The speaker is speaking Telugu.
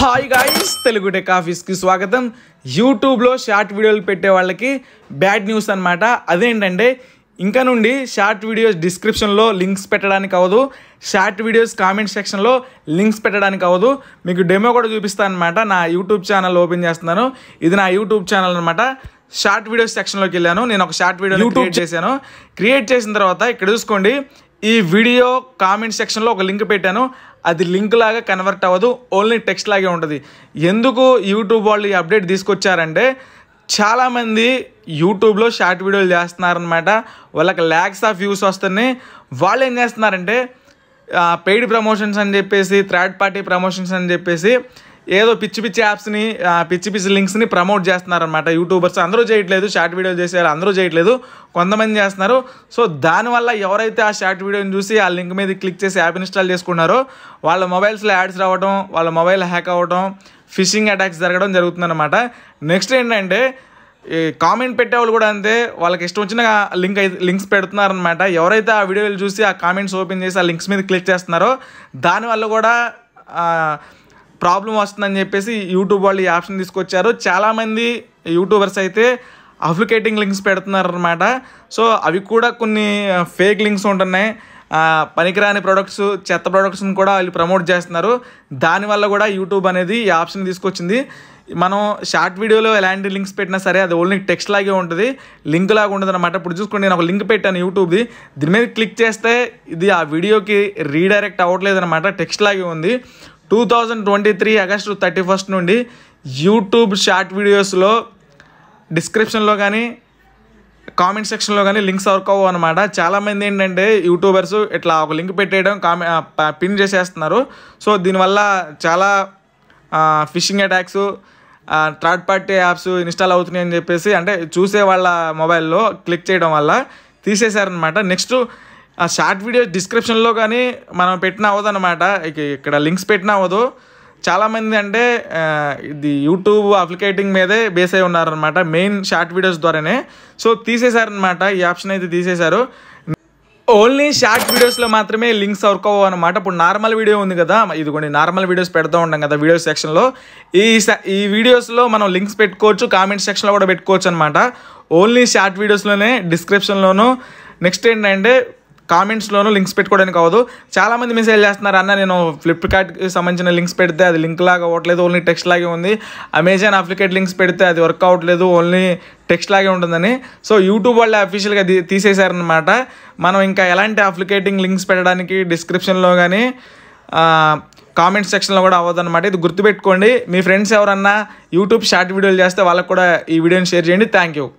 హాయ్ గాయస్ తెలుగు టెక్ ఆఫీస్కి స్వాగతం యూట్యూబ్లో షార్ట్ వీడియోలు పెట్టే వాళ్ళకి బ్యాడ్ న్యూస్ అనమాట అదేంటంటే ఇంకా నుండి షార్ట్ వీడియోస్ డిస్క్రిప్షన్లో లింక్స్ పెట్టడానికి అవ్వదు షార్ట్ వీడియోస్ కామెంట్ సెక్షన్లో లింక్స్ పెట్టడానికి అవ్వదు మీకు డెమో కూడా చూపిస్తాను అనమాట నా యూట్యూబ్ ఛానల్ ఓపెన్ చేస్తున్నాను ఇది నా యూట్యూబ్ ఛానల్ అనమాట షార్ట్ వీడియోస్ సెక్షన్లోకి వెళ్ళాను నేను ఒక షార్ట్ వీడియో యూట్యూబ్ చేశాను క్రియేట్ చేసిన తర్వాత ఇక్కడ చూసుకోండి ఈ వీడియో కామెంట్ సెక్షన్లో ఒక లింక్ పెట్టాను అది లింక్ లాగా కన్వర్ట్ అవ్వదు ఓన్లీ టెక్స్ట్ లాగే ఉంటుంది ఎందుకు యూట్యూబ్ వాళ్ళు ఈ అప్డేట్ తీసుకొచ్చారంటే చాలామంది యూట్యూబ్లో షార్ట్ వీడియోలు చేస్తున్నారనమాట వాళ్ళకి ల్యాక్స్ ఆఫ్ వ్యూస్ వస్తున్నాయి వాళ్ళు ఏం చేస్తున్నారంటే పెయిడ్ ప్రమోషన్స్ అని చెప్పేసి థర్డ్ పార్టీ ప్రమోషన్స్ అని చెప్పేసి ఏదో పిచ్చి పిచ్చి యాప్స్ని పిచ్చి పిచ్చి లింక్స్ని ప్రమోట్ చేస్తున్నారనమాట యూట్యూబర్స్ అందరూ చేయట్లేదు షార్ట్ వీడియోలు చేసే అందరూ చేయట్లేదు కొంతమంది చేస్తున్నారు సో దానివల్ల ఎవరైతే ఆ షార్ట్ వీడియోని చూసి ఆ లింక్ మీద క్లిక్ చేసి యాప్ ఇన్స్టాల్ చేసుకున్నారో వాళ్ళ మొబైల్స్లో యాడ్స్ రావడం వాళ్ళ మొబైల్ హ్యాక్ అవ్వడం ఫిషింగ్ అటాక్స్ జరగడం జరుగుతుందన్నమాట నెక్స్ట్ ఏంటంటే ఈ కామెంట్ పెట్టేవాళ్ళు కూడా అంతే వాళ్ళకి ఇష్టం వచ్చిన లింక్ అయితే లింక్స్ పెడుతున్నారనమాట ఎవరైతే ఆ వీడియోలు చూసి ఆ కామెంట్స్ ఓపెన్ చేసి ఆ లింక్స్ మీద క్లిక్ చేస్తున్నారో దానివల్ల కూడా ప్రాబ్లం వస్తుందని చెప్పేసి యూట్యూబ్ వాళ్ళు ఈ ఆప్షన్ తీసుకొచ్చారు చాలామంది యూట్యూబర్స్ అయితే అప్లికేటింగ్ లింక్స్ పెడుతున్నారనమాట సో అవి కూడా కొన్ని ఫేక్ లింక్స్ ఉంటున్నాయి పనికిరాని ప్రొడక్ట్స్ చెత్త ప్రొడక్ట్స్ని కూడా వీళ్ళు ప్రమోట్ చేస్తున్నారు దానివల్ల కూడా యూట్యూబ్ అనేది ఈ ఆప్షన్ తీసుకొచ్చింది మనం షార్ట్ వీడియోలో ఎలాంటి లింక్స్ పెట్టినా సరే అది ఓన్లీ టెక్స్ట్ లాగే ఉంటుంది లింక్ లాగా ఉంటుంది అనమాట ఇప్పుడు చూసుకోండి నేను ఒక లింక్ పెట్టాను యూట్యూబ్ది దీని మీద క్లిక్ చేస్తే ఇది ఆ వీడియోకి రీడైరెక్ట్ అవ్వట్లేదు అనమాట టెక్స్ట్ లాగే ఉంది two thousand twenty three August thirty first నుండి యూట్యూబ్ షార్ట్ వీడియోస్లో డిస్క్రిప్షన్లో కానీ కామెంట్ సెక్షన్లో కానీ లింక్స్ దొరకవు అనమాట చాలామంది ఏంటంటే యూట్యూబర్స్ ఇట్లా ఒక లింక్ పెట్టేయడం కామె పిన్ చేసేస్తున్నారు సో దీనివల్ల చాలా phishing attacks third party apps install అవుతున్నాయి అని చెప్పేసి అంటే చూసే వాళ్ళ మొబైల్లో క్లిక్ చేయడం వల్ల తీసేశారనమాట నెక్స్ట్ ఆ షార్ట్ వీడియో డిస్క్రిప్షన్లో కానీ మనం పెట్టిన అవ్వదు అనమాట ఇక్కడ లింక్స్ పెట్టిన అవ్వదు చాలామంది అంటే ఇది యూట్యూబ్ అప్లికేటింగ్ మీదే బేస్ అయి ఉన్నారనమాట మెయిన్ షార్ట్ వీడియోస్ ద్వారానే సో తీసేశారనమాట ఈ ఆప్షన్ అయితే తీసేశారు ఓన్లీ షార్ట్ వీడియోస్లో మాత్రమే లింక్స్ వర్క్ అవ్వవు అనమాట ఇప్పుడు నార్మల్ వీడియో ఉంది కదా ఇది కొన్ని నార్మల్ వీడియోస్ పెడతా ఉంటాం కదా వీడియో సెక్షన్లో ఈ ఈ వీడియోస్లో మనం లింక్స్ పెట్టుకోవచ్చు కామెంట్ సెక్షన్లో కూడా పెట్టుకోవచ్చు అనమాట ఓన్లీ షార్ట్ వీడియోస్లోనే డిస్క్రిప్షన్లోనూ నెక్స్ట్ ఏంటంటే కామెంట్స్లోనూ లింక్స్ పెట్టుకోవడానికి అవ్వదు చాలామంది మెసేజ్ చేస్తున్నారు అన్న నేను ఫ్లిప్కార్ట్కి సంబంధించిన లింక్స్ పెడితే అది లింక్ లాగా అవ్వట్లేదు ఓన్లీ టెక్స్ట్ లాగే ఉంది అమెజాన్ అప్లికేట్ లింక్స్ పెడితే అది వర్క్ అవ్వట్లేదు ఓన్లీ టెక్స్ట్ లాగే ఉంటుందని సో యూట్యూబ్ వాళ్ళే అఫీషియల్గా తీసేశారనమాట మనం ఇంకా ఎలాంటి అప్లికేటింగ్ లింక్స్ పెట్టడానికి డిస్క్రిప్షన్లో కానీ కామెంట్ సెక్షన్లో కూడా అవ్వదన్నమాట ఇది గుర్తుపెట్టుకోండి మీ ఫ్రెండ్స్ ఎవరన్నా యూట్యూబ్ షార్ట్ వీడియోలు చేస్తే వాళ్ళకు కూడా ఈ వీడియోని షేర్ చేయండి థ్యాంక్ యూ